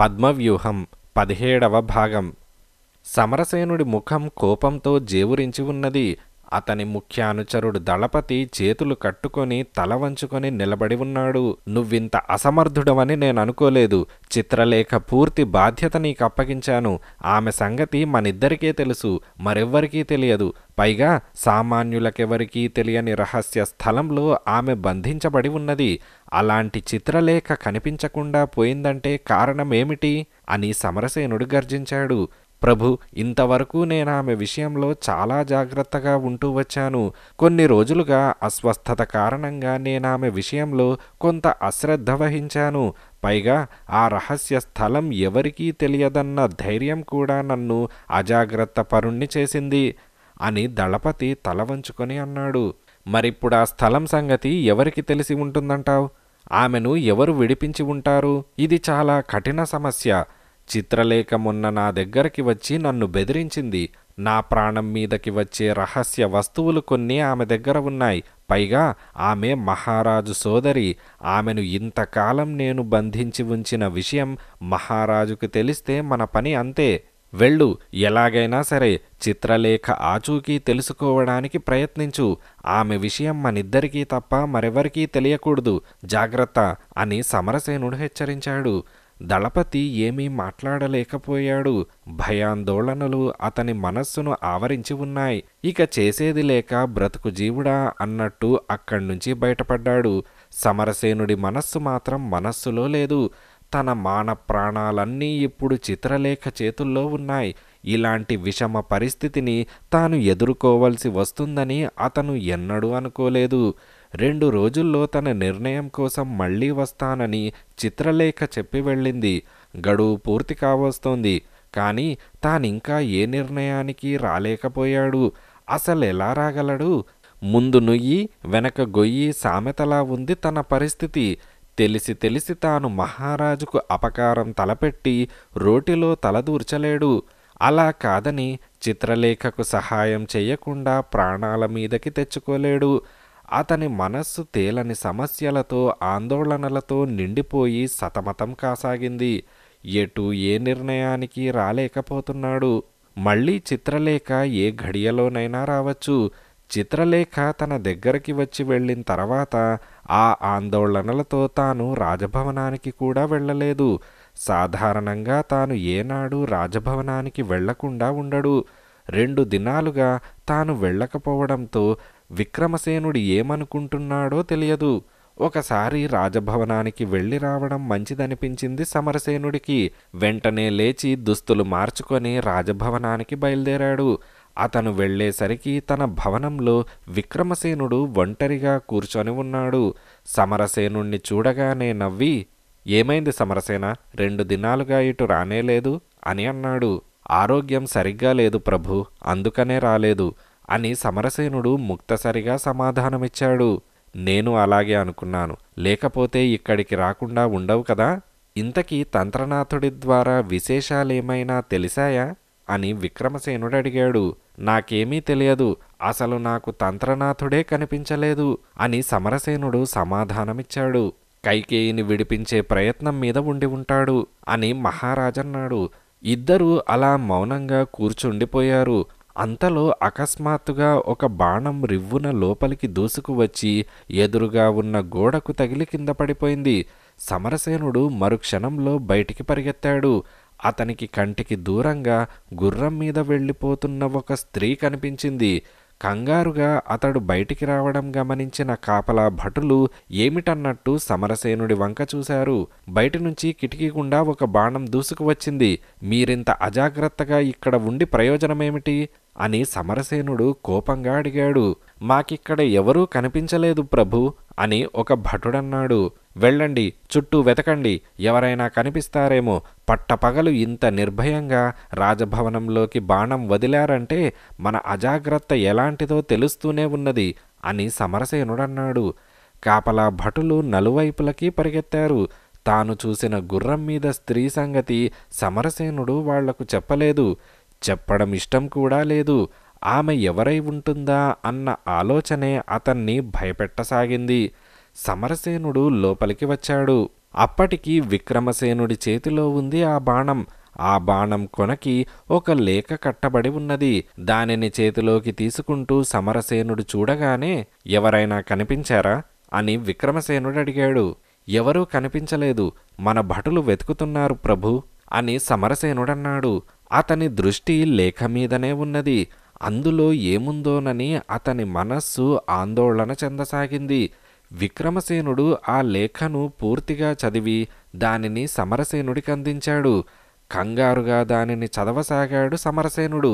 పద్మవ్యూహం పదిహేడవ భాగం సమరసేనుడి ముఖం కోపంతో జేవురించి ఉన్నది అతని ముఖ్య అనుచరుడు దళపతి చేతులు కట్టుకొని తల వంచుకొని నిలబడి ఉన్నాడు నువ్వింత అసమర్థుడవని నేను అనుకోలేదు చిత్రలేఖ పూర్తి బాధ్యత నీకు అప్పగించాను ఆమె సంగతి మనిద్దరికీ తెలుసు మరెవ్వరికీ తెలియదు పైగా సామాన్యులకెవరికీ తెలియని రహస్య స్థలంలో ఆమె బంధించబడి ఉన్నది అలాంటి చిత్రలేఖ కనిపించకుండా పోయిందంటే కారణమేమిటి అని సమరసేనుడు గర్జించాడు ప్రభు ఇంతవరకు నేను ఆమె విషయంలో చాలా జాగ్రత్తగా ఉంటూ వచ్చాను కొన్ని రోజులుగా అస్వస్థత కారణంగా నేను ఆమె విషయంలో కొంత అశ్రద్ధ వహించాను పైగా ఆ రహస్య స్థలం ఎవరికీ తెలియదన్న ధైర్యం కూడా నన్ను అజాగ్రత్త పరుణ్ణి చేసింది అని దళపతి తల వంచుకొని అన్నాడు మరిప్పుడు ఆ స్థలం సంగతి ఎవరికి తెలిసి ఉంటుందంటావు ఆమెను ఎవరు విడిపించి ఉంటారు ఇది చాలా కఠిన సమస్య చిత్రలేఖమున్న నా దగ్గరికి వచ్చి నన్ను బెదిరించింది నా ప్రాణం మీదకి వచ్చే రహస్య వస్తువులు కొన్ని ఆమె దగ్గర ఉన్నాయి పైగా ఆమె మహారాజు సోదరి ఆమెను ఇంతకాలం నేను బంధించి ఉంచిన విషయం మహారాజుకు తెలిస్తే మన పని అంతే వెళ్ళు ఎలాగైనా సరే చిత్రలేఖ ఆచూకీ తెలుసుకోవడానికి ప్రయత్నించు ఆమె విషయం మనిద్దరికీ తప్ప మరెవరికీ తెలియకూడదు జాగ్రత్త అని సమరసేనుడు హెచ్చరించాడు దళపతి ఏమీ మాట్లాడలేకపోయాడు భయాందోళనలు అతని మనస్సును ఆవరించి ఉన్నాయి ఇక చేసేది లేక బ్రతుకు జీవుడా అన్నట్టు అక్కడి నుంచి బయటపడ్డాడు సమరసేనుడి మనస్సు మాత్రం మనస్సులో లేదు తన మాన ప్రాణాలన్నీ ఇప్పుడు చిత్రలేఖ చేతుల్లో ఉన్నాయి ఇలాంటి విషమ పరిస్థితిని తాను ఎదుర్కోవలసి వస్తుందని అతను ఎన్నడూ అనుకోలేదు రెండు రోజుల్లో తన నిర్ణయం కోసం మళ్ళీ వస్తానని చిత్రలేఖ చెప్పి వెళ్ళింది గడువు పూర్తి కావస్తోంది కానీ తానింకా ఏ నిర్ణయానికి రాలేకపోయాడు అసలు ఎలా రాగలడు ముందు నుయ్యి వెనక గొయ్యి సామెతలా ఉంది తన పరిస్థితి తెలిసి తెలిసి తాను మహారాజుకు అపకారం తలపెట్టి రోటిలో తలదూర్చలేడు అలా కాదని చిత్రలేఖకు సహాయం చేయకుండా ప్రాణాల మీదకి తెచ్చుకోలేడు అతని మనస్సు తేలని సమస్యలతో ఆందోళనలతో నిండిపోయి సతమతం కాసాగింది ఎటు ఏ నిర్ణయానికి రాలేకపోతున్నాడు మళ్ళీ చిత్రలేఖ ఏ ఘడియలోనైనా రావచ్చు చిత్రలేఖ తన దగ్గరికి వచ్చి వెళ్ళిన తర్వాత ఆ ఆందోళనలతో తాను రాజభవనానికి కూడా వెళ్ళలేదు సాధారణంగా తాను ఏనాడు రాజభవనానికి వెళ్లకుండా ఉండడు రెండు దినాలుగా తాను వెళ్ళకపోవడంతో విక్రమసేనుడు ఏమనుకుంటున్నాడో తెలియదు ఒకసారి రాజభవనానికి వెళ్ళి రావడం మంచిదనిపించింది సమరసేనుడికి వెంటనే లేచి దుస్తులు మార్చుకొని రాజభవనానికి బయలుదేరాడు అతను వెళ్లేసరికి తన భవనంలో విక్రమసేనుడు ఒంటరిగా కూర్చొని ఉన్నాడు సమరసేనుణ్ణి చూడగానే నవ్వి ఏమైంది సమరసేన రెండు దినాలుగా ఇటు రానేలేదు అని అన్నాడు ఆరోగ్యం సరిగ్గా లేదు ప్రభు అందుకనే రాలేదు అని సమరసేనుడు ముక్తసరిగా సమాధానమిచ్చాడు నేను అలాగే అనుకున్నాను లేకపోతే ఇక్కడికి రాకుండా ఉండవు కదా ఇంతకీ తంత్రనాథుడి ద్వారా విశేషాలేమైనా తెలిసాయా అని విక్రమసేనుడు అడిగాడు నాకేమీ తెలియదు అసలు నాకు తంత్రనాథుడే కనిపించలేదు అని సమరసేనుడు సమాధానమిచ్చాడు కైకేయిని విడిపించే ప్రయత్నం మీద ఉండి ఉంటాడు అని మహారాజన్నాడు ఇద్దరూ అలా మౌనంగా కూర్చుండిపోయారు అంతలో అకస్మాత్తుగా ఒక బాణం రివ్వున లోపలికి దూసుకువచ్చి ఎదురుగా ఉన్న గోడకు తగిలి కింద పడిపోయింది సమరసేనుడు మరుక్షణంలో బయటికి పరిగెత్తాడు అతనికి కంటికి దూరంగా గుర్రం మీద వెళ్ళిపోతున్న ఒక స్త్రీ కనిపించింది కంగారుగా అతడు బయటికి రావడం గమనించిన కాపలా భటులు ఏమిటన్నట్టు సమరసేనుడి వంక చూశారు బయట నుంచి కిటికీ గుండా ఒక బాణం దూసుకువచ్చింది మీరింత అజాగ్రత్తగా ఇక్కడ ఉండి ప్రయోజనమేమిటి అని సమరసేనుడు కోపంగా అడిగాడు మాకిక్కడ ఎవరూ కనిపించలేదు ప్రభు అని ఒక భటుడన్నాడు వెళ్ళండి చుట్టూ వెతకండి ఎవరైనా కనిపిస్తారేమో పట్టపగలు ఇంత నిర్భయంగా రాజభవనంలోకి బాణం వదిలారంటే మన అజాగ్రత్త ఎలాంటిదో తెలుస్తూనే ఉన్నది అని సమరసేనుడన్నాడు కాపలా భటులు నలువైపులకి పరిగెత్తారు తాను చూసిన గుర్రం మీద స్త్రీ సంగతి సమరసేనుడు వాళ్లకు చెప్పలేదు చెప్పడం ఇష్టం కూడా లేదు ఆమె ఎవరై ఉంటుందా అన్న ఆలోచనే అతన్ని భయపెట్టసాగింది సమరసేనుడు లోపలికి వచ్చాడు అప్పటికి విక్రమసేనుడి చేతిలో ఉంది ఆ బాణం ఆ బాణం కొనకి ఒక లేఖ కట్టబడి ఉన్నది దానిని చేతిలోకి తీసుకుంటూ సమరసేనుడు చూడగానే ఎవరైనా కనిపించారా అని విక్రమసేనుడు అడిగాడు ఎవరూ కనిపించలేదు మన భటులు వెతుకుతున్నారు ప్రభు అని సమరసేనుడన్నాడు అతని దృష్టి లేఖ మీదనే ఉన్నది అందులో ఏముందోనని అతని మనస్సు ఆందోళన చెందసాగింది విక్రమసేనుడు ఆ లేఖను పూర్తిగా చదివి దానిని సమరసేనుడికి అందించాడు కంగారుగా దానిని చదవసాగాడు సమరసేనుడు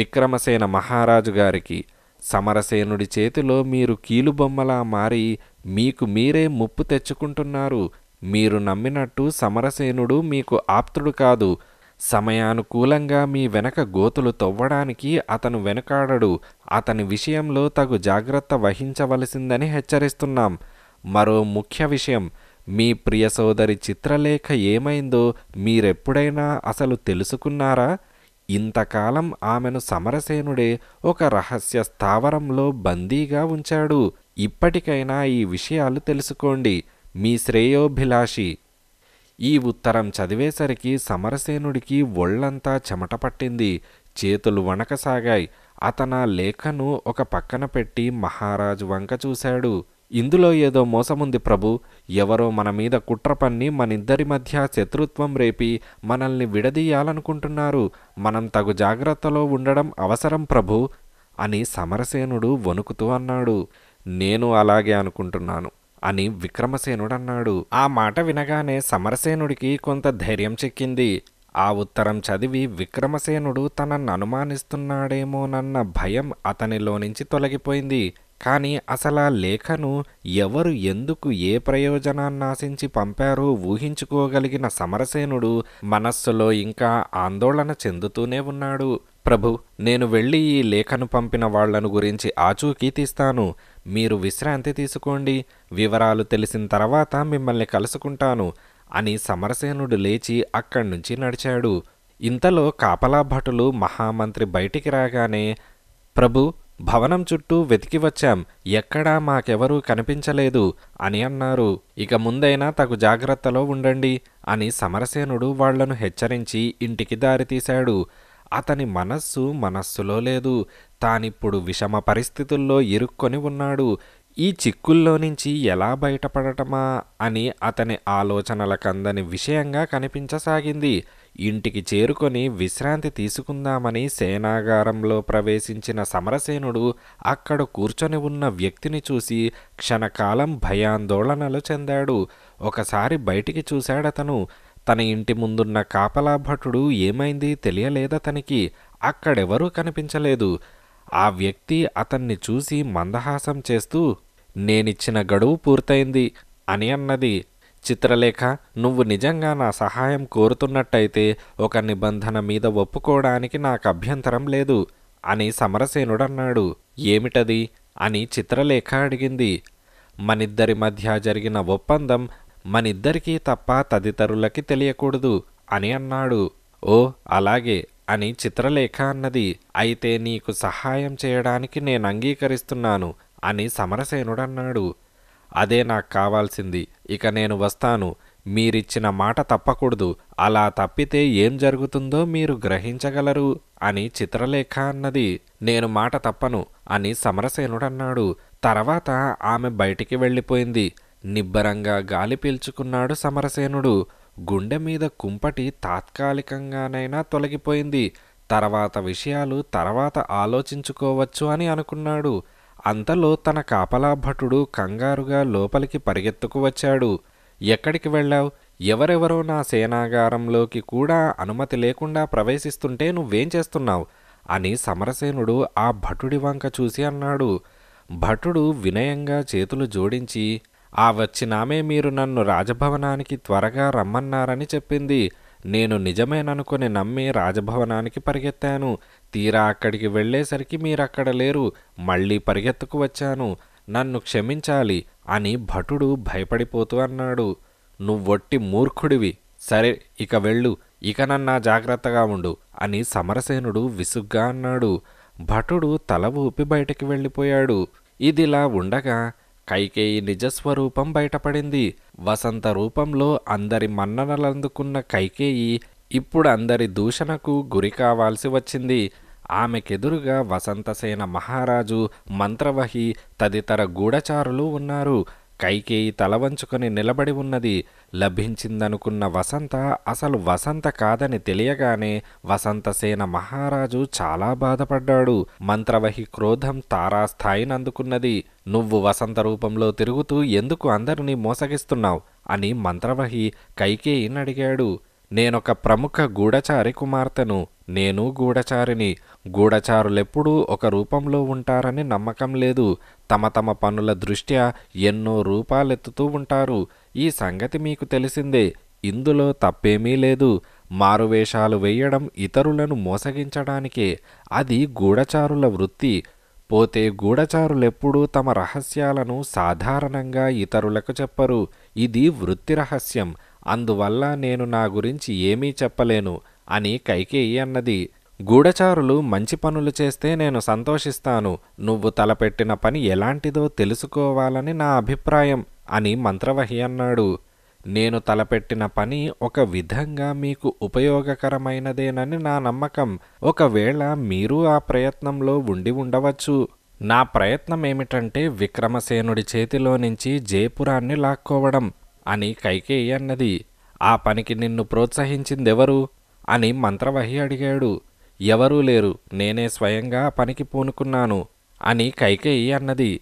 విక్రమసేన మహారాజు గారికి సమరసేనుడి చేతిలో మీరు కీలుబొమ్మలా మారి మీకు మీరే ముప్పు తెచ్చుకుంటున్నారు మీరు నమ్మినట్టు సమరసేనుడు మీకు ఆప్తుడు కాదు సమయానుకూలంగా మీ వెనక గోతులు తవ్వడానికి అతను వెనుకాడడు అతని విషయంలో తగు జాగ్రత్త వహించవలసిందని హెచ్చరిస్తున్నాం మరో ముఖ్య విషయం మీ ప్రియ సోదరి చిత్రలేఖ ఏమైందో మీరెప్పుడైనా అసలు తెలుసుకున్నారా ఇంతకాలం ఆమెను సమరసేనుడే ఒక రహస్య స్థావరంలో బందీగా ఉంచాడు ఇప్పటికైనా ఈ విషయాలు తెలుసుకోండి మీ శ్రేయోభిలాషి ఈ ఉత్తరం చదివేసరికి సమరసేనుడికి ఒళ్ళంతా చెమట పట్టింది చేతులు వణకసాగాయి అతన లేఖను ఒక పక్కన పెట్టి మహారాజు వంక చూశాడు ఇందులో ఏదో మోసముంది ప్రభు ఎవరో మన మీద కుట్ర పన్ని మనిద్దరి మధ్య శత్రుత్వం రేపి మనల్ని విడదీయాలనుకుంటున్నారు మనం తగు జాగ్రత్తలో ఉండడం అవసరం ప్రభు అని సమరసేనుడు వణుకుతూ అన్నాడు నేను అలాగే అనుకుంటున్నాను అని విక్రమసేనుడన్నాడు ఆ మాట వినగానే సమరసేనుడికి కొంత ధైర్యం చెక్కింది ఆ ఉత్తరం చదివి విక్రమసేనుడు తనను అనుమానిస్తున్నాడేమోనన్న భయం అతనిలో నుంచి తొలగిపోయింది కానీ అసలు ఆ లేఖను ఎవరు ఎందుకు ఏ ప్రయోజనాన్నాశించి పంపారో ఊహించుకోగలిగిన సమరసేనుడు మనస్సులో ఇంకా ఆందోళన చెందుతూనే ఉన్నాడు ప్రభు నేను వెళ్ళి ఈ లేఖను పంపిన వాళ్లను గురించి ఆచూకీ తీస్తాను మీరు విశ్రాంతి తీసుకోండి వివరాలు తెలిసిన తర్వాత మిమ్మల్ని కలుసుకుంటాను అని సమరసేనుడు లేచి అక్కడి నుంచి నడిచాడు ఇంతలో కాపలా భటులు మహామంత్రి బయటికి రాగానే ప్రభు భవనం చుట్టూ వెతికి వచ్చాం ఎక్కడా మాకెవరూ కనిపించలేదు అని అన్నారు ఇక ముందైనా తగు జాగ్రత్తలో ఉండండి అని సమరసేనుడు వాళ్లను హెచ్చరించి ఇంటికి దారితీశాడు అతని మనస్సు మనస్సులో లేదు తానిప్పుడు విషమ పరిస్థితుల్లో ఇరుక్కొని ఉన్నాడు ఈ చిక్కుల్లో నుంచి ఎలా బయటపడటమా అని అతని ఆలోచనలకందని విషయంగా కనిపించసాగింది ఇంటికి చేరుకొని విశ్రాంతి తీసుకుందామని సేనాగారంలో ప్రవేశించిన సమరసేనుడు అక్కడ కూర్చొని ఉన్న వ్యక్తిని చూసి క్షణకాలం భయాందోళనలు చెందాడు ఒకసారి బయటికి చూశాడతను తన ఇంటి ముందున్న కాపలా భటుడు ఏమైంది తెలియలేదా తనకి అక్కడెవరూ కనిపించలేదు ఆ వ్యక్తి అతన్ని చూసి మందహాసం చేస్తూ నేనిచ్చిన గడువు పూర్తయింది అని అన్నది చిత్రలేఖ నువ్వు నిజంగా నా సహాయం కోరుతున్నట్టయితే ఒక నిబంధన మీద ఒప్పుకోవడానికి నాకు అభ్యంతరం లేదు అని సమరసేనుడన్నాడు ఏమిటది అని చిత్రలేఖ అడిగింది మనిద్దరి మధ్య జరిగిన ఒప్పందం మనిద్దరికీ తప్ప తదితరులకి తెలియకూడదు అని అన్నాడు ఓ అలాగే అని చిత్రలేఖ అన్నది అయితే నీకు సహాయం చేయడానికి నేను అంగీకరిస్తున్నాను అని సమరసేనుడన్నాడు అదే నాకు కావాల్సింది ఇక నేను వస్తాను మీరిచ్చిన మాట తప్పకూడదు అలా తప్పితే ఏం జరుగుతుందో మీరు గ్రహించగలరు అని చిత్రలేఖ అన్నది నేను మాట తప్పను అని సమరసేనుడన్నాడు తర్వాత ఆమె బయటికి వెళ్ళిపోయింది నిబ్బరంగా గాలి పీల్చుకున్నాడు సమరసేనుడు గుండె మీద కుంపటి తాత్కాలికంగానైనా తొలగిపోయింది తర్వాత విషయాలు తర్వాత ఆలోచించుకోవచ్చు అని అనుకున్నాడు అంతలో తన కాపలా భటుడు కంగారుగా లోపలికి పరిగెత్తుకు వచ్చాడు ఎక్కడికి వెళ్ళావు ఎవరెవరో నా సేనాగారంలోకి కూడా అనుమతి లేకుండా ప్రవేశిస్తుంటే నువ్వేం చేస్తున్నావు అని సమరసేనుడు ఆ భటుడి వంక చూసి అన్నాడు భటుడు వినయంగా చేతులు జోడించి ఆ వచ్చినామే మీరు నన్ను రాజభవనానికి త్వరగా రమ్మన్నారని చెప్పింది నేను నిజమేననుకుని నమ్మి రాజభవనానికి పరిగెత్తాను తీరా అక్కడికి వెళ్ళేసరికి మీరక్కడ లేరు మళ్ళీ పరిగెత్తుకు వచ్చాను నన్ను క్షమించాలి అని భటుడు భయపడిపోతూ అన్నాడు నువ్వొట్టి మూర్ఖుడివి సరే ఇక వెళ్ళు ఇక నన్నా జాగ్రత్తగా ఉండు అని సమరసేనుడు విసుగ్గా అన్నాడు భటుడు తల ఊపి బయటికి వెళ్ళిపోయాడు ఇదిలా ఉండగా కైకేయి నిజస్వరూపం బయటపడింది వసంత రూపంలో అందరి మన్ననలందుకున్న కైకేయి ఇప్పుడు అందరి దూషణకు గురి కావాల్సి వచ్చింది ఆమెకెదురుగా వసంతసేన మహారాజు మంత్రవహి తదితర గూఢచారులు ఉన్నారు కైకేయి తల వంచుకొని నిలబడి ఉన్నది లభించిందనుకున్న వసంత అసలు వసంత కాదని తెలియగానే వసంతసేన మహారాజు చాలా బాధపడ్డాడు మంత్రవహి క్రోధం తారాస్థాయినందుకున్నది నువ్వు వసంత రూపంలో తిరుగుతూ ఎందుకు అందరినీ మోసగిస్తున్నావు అని మంత్రవహి కైకేయిని అడిగాడు నేనొక ప్రముఖ గూఢచారి కుమార్తెను నేను గూఢచారిని గూఢచారులెప్పుడూ ఒక రూపంలో ఉంటారని నమ్మకం లేదు తమ తమ పనుల దృష్ట్యా ఎన్నో రూపాలెత్తుతూ ఉంటారు ఈ సంగతి మీకు తెలిసిందే ఇందులో తప్పేమీ లేదు మారువేషాలు వేయడం ఇతరులను మోసగించడానికే అది గూఢచారుల వృత్తి పోతే గూఢచారులెప్పుడూ తమ రహస్యాలను సాధారణంగా ఇతరులకు చెప్పరు ఇది వృత్తి రహస్యం అందువల్ల నేను నా గురించి ఏమీ చెప్పలేను అని కైకేయి అన్నది గూఢచారులు మంచి పనులు చేస్తే నేను సంతోషిస్తాను నువ్వు తలపెట్టిన పని ఎలాంటిదో తెలుసుకోవాలని నా అభిప్రాయం అని మంత్రవహి అన్నాడు నేను తలపెట్టిన పని ఒక విధంగా మీకు ఉపయోగకరమైనదేనని నా నమ్మకం ఒకవేళ మీరు ఆ ప్రయత్నంలో ఉండి ఉండవచ్చు నా ప్రయత్నం ఏమిటంటే విక్రమసేనుడి చేతిలో నుంచి జయపురాన్ని లాక్కోవడం అని కైకేయి అన్నది ఆ పనికి నిన్ను ప్రోత్సహించిందెవరు అని మంత్రవహి అడిగాడు ఎవరూ లేరు నేనే స్వయంగా పనికి పూనుకున్నాను అని కైకేయి అన్నది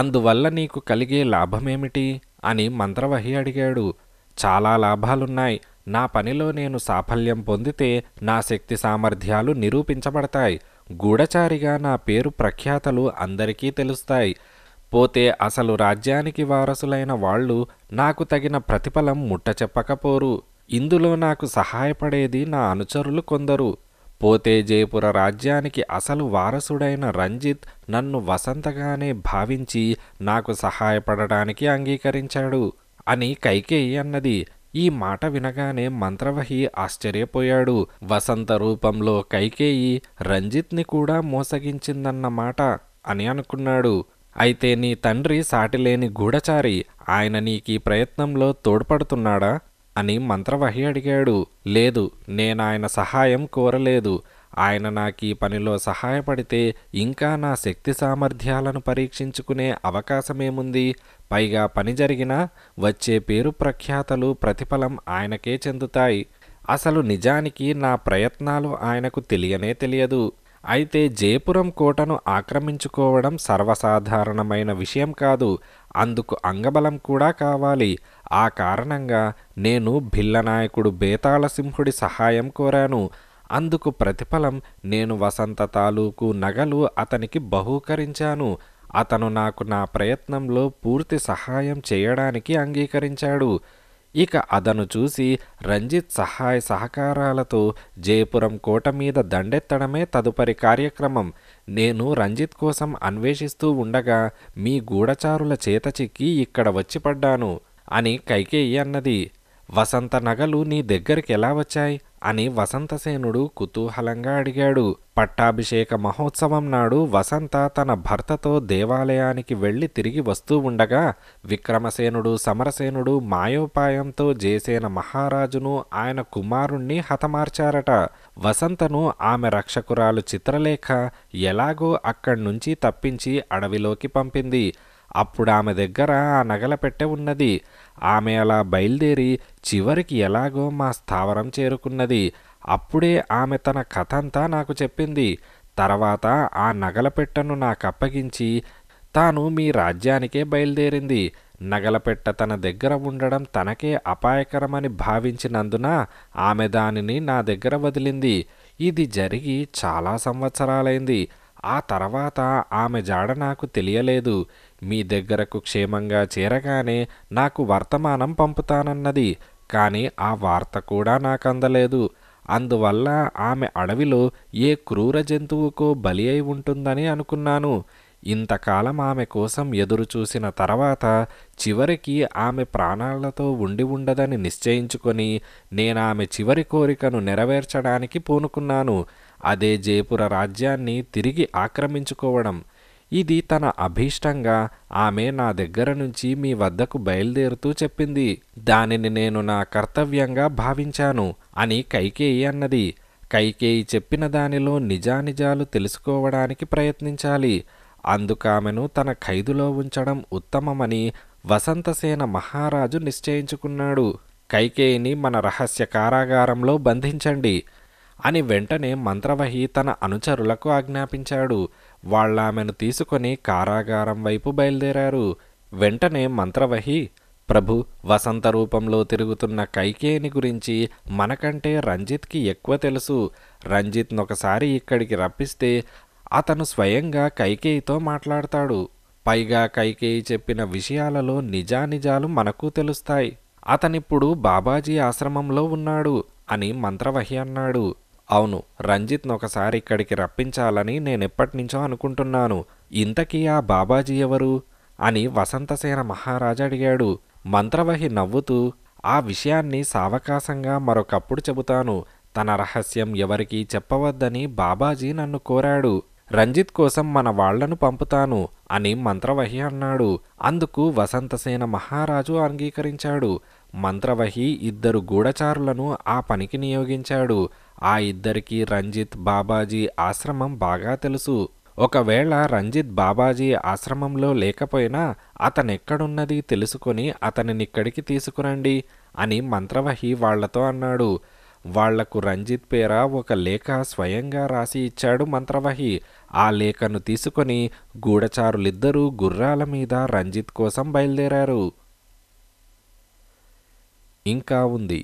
అందువల్ల నీకు కలిగే లాభమేమిటి అని మంత్రవహి అడిగాడు చాలా లాభాలున్నాయి నా పనిలో నేను సాఫల్యం పొందితే నా శక్తి సామర్థ్యాలు నిరూపించబడతాయి గూఢచారిగా నా పేరు ప్రఖ్యాతలు అందరికీ తెలుస్తాయి పోతే అసలు రాజ్యానికి వారసులైన వాళ్ళు నాకు తగిన ప్రతిఫలం ముట్ట చెప్పకపోరు ఇందులో నాకు సహాయపడేది నా అనుచరులు కొందరు పోతే జయపుర రాజ్యానికి అసలు వారసుడైన రంజిత్ నన్ను వసంతగానే భావించి నాకు సహాయపడడానికి అంగీకరించాడు అని కైకేయి అన్నది ఈ మాట వినగానే మంత్రవహి ఆశ్చర్యపోయాడు వసంత రూపంలో కైకేయి రంజిత్ని కూడా మోసగించిందన్నమాట అని అనుకున్నాడు అయితే నీ తండ్రి సాటిలేని గూఢచారి ఆయన నీకీ ప్రయత్నంలో తోడ్పడుతున్నాడా అని మంత్రవహి అడిగాడు లేదు నేనాయన సహాయం కోరలేదు ఆయన నాకు ఈ పనిలో సహాయపడితే ఇంకా నా శక్తి సామర్థ్యాలను పరీక్షించుకునే అవకాశమేముంది పైగా పని జరిగినా వచ్చే పేరు ప్రఖ్యాతలు ప్రతిఫలం ఆయనకే చెందుతాయి అసలు నిజానికి నా ప్రయత్నాలు ఆయనకు తెలియనే తెలియదు అయితే జయపురం కోటను ఆక్రమించుకోవడం సర్వసాధారణమైన విషయం కాదు అందుకు అంగబలం కూడా కావాలి ఆ కారణంగా నేను భిల్లనాయకుడు బేతాళసింహుడి సహాయం కోరాను అందుకు ప్రతిఫలం నేను వసంత తాలూకు నగలు అతనికి బహూకరించాను అతను నాకు నా ప్రయత్నంలో పూర్తి సహాయం చేయడానికి అంగీకరించాడు ఇక అదను చూసి రంజిత్ సహాయ సహకారాలతో జయపురం కోట మీద దండెత్తడమే తదుపరి కార్యక్రమం నేను రంజిత్ కోసం అన్వేషిస్తూ ఉండగా మీ గూఢచారుల చేత చిక్కి ఇక్కడ వచ్చిపడ్డాను అని కైకేయి అన్నది వసంత నగలు నీ దగ్గరికి ఎలా వచ్చాయి అని వసంతసేనుడు కుతూహలంగా అడిగాడు పట్టాభిషేక మహోత్సవం నాడు వసంత తన భర్తతో దేవాలయానికి వెళ్ళి తిరిగి వస్తూ ఉండగా విక్రమసేనుడు సమరసేనుడు మాయోపాయంతో జేసేన మహారాజును ఆయన కుమారుణ్ణి హతమార్చారట వసంతను ఆమె రక్షకురాలు చిత్రలేఖ ఎలాగో అక్కడ్నుంచి తప్పించి అడవిలోకి పంపింది అప్పుడు ఆమె దగ్గర ఆ నగల పెట్టె ఉన్నది ఆమె అలా బయలుదేరి చివరికి ఎలాగో మా స్థావరం చేరుకున్నది అప్పుడే ఆమె తన కథ నాకు చెప్పింది తర్వాత ఆ నగల పెట్టెను నాకు అప్పగించి తాను మీ రాజ్యానికే బయలుదేరింది నగలపెట్ట తన దగ్గర ఉండడం తనకే అపాయకరమని భావించినందున ఆమె దానిని నా దగ్గర వదిలింది ఇది జరిగి చాలా సంవత్సరాలైంది ఆ తర్వాత ఆమె జాడ నాకు తెలియలేదు మీ దగ్గరకు క్షేమంగా చేరగానే నాకు వర్తమానం పంపుతానన్నది కానీ ఆ వార్త కూడా నాకు అందలేదు అందువల్ల ఆమె అడవిలో ఏ క్రూర జంతువుకో బలి అయి ఉంటుందని అనుకున్నాను ఇంతకాలం ఆమె కోసం ఎదురు చూసిన తర్వాత చివరికి ఆమె ప్రాణాలతో ఉండి ఉండదని నిశ్చయించుకొని నేను ఆమె చివరి కోరికను నెరవేర్చడానికి పూనుకున్నాను అదే జయపుర రాజ్యాన్ని తిరిగి ఆక్రమించుకోవడం ఇది తన అభీష్టంగా ఆమె నా దగ్గర నుంచి మీ వద్దకు బయలుదేరుతూ చెప్పింది దానిని నేను నా కర్తవ్యంగా భావించాను అని కైకేయి అన్నది కైకేయి చెప్పిన దానిలో నిజానిజాలు తెలుసుకోవడానికి ప్రయత్నించాలి అందుకామెను తన ఖైదులో ఉంచడం ఉత్తమమని వసంతసేన మహారాజు నిశ్చయించుకున్నాడు కైకేయిని మన రహస్య కారాగారంలో బంధించండి అని వెంటనే మంత్రవహి తన అనుచరులకు ఆజ్ఞాపించాడు వాళ్ళామెను తీసుకొని కారాగారం వైపు బయలుదేరారు వెంటనే మంత్రవహి ప్రభు వసంత రూపంలో తిరుగుతున్న కైకేయిని గురించి మనకంటే రంజిత్కి ఎక్కువ తెలుసు రంజిత్ను ఒకసారి ఇక్కడికి రప్పిస్తే అతను స్వయంగా కైకేయితో మాట్లాడతాడు పైగా కైకేయి చెప్పిన విషయాలలో నిజానిజాలు మనకు తెలుస్తాయి అతనిప్పుడు బాబాజీ ఆశ్రమంలో ఉన్నాడు అని మంత్రవహి అన్నాడు అవును రంజిత్ను ఒకసారి ఇక్కడికి రప్పించాలని నేనెప్పటినుంచో అనుకుంటున్నాను ఇంతకీ ఆ బాబాజీ ఎవరు అని వసంతసేన మహారాజు అడిగాడు మంత్రవహి నవ్వుతూ ఆ విషయాన్ని సావకాశంగా మరొకప్పుడు చెబుతాను తన రహస్యం ఎవరికీ చెప్పవద్దని బాబాజీ నన్ను కోరాడు రంజిత్ కోసం మన వాళ్లను పంపుతాను అని మంత్రవహి అన్నాడు అందుకు వసంతసేన మహారాజు అంగీకరించాడు మంత్రవహి ఇద్దరు గూఢచారులను ఆ పనికి నియోగించాడు ఆ ఇద్దరికీ రంజిత్ బాబాజీ ఆశ్రమం బాగా తెలుసు ఒకవేళ రంజిత్ బాబాజీ ఆశ్రమంలో లేకపోయినా అతనెక్కడున్నది తెలుసుకొని అతనినిక్కడికి తీసుకురండి అని మంత్రవహి వాళ్లతో అన్నాడు వాళ్లకు రంజిత్ పేర ఒక లేఖ స్వయంగా రాసి ఇచ్చాడు మంత్రవహి ఆ లేఖను తీసుకొని గూఢచారులిద్దరూ గుర్రాల మీద రంజిత్ కోసం బయలుదేరారు ఇంకా ఉంది